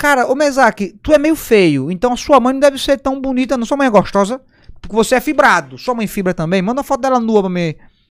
Cara, ô Mezaki, tu é meio feio, então sua mãe não deve ser tão bonita, não sua mãe é gostosa, porque você é fibrado. Sua mãe fibra também, manda uma foto dela nua pra mim.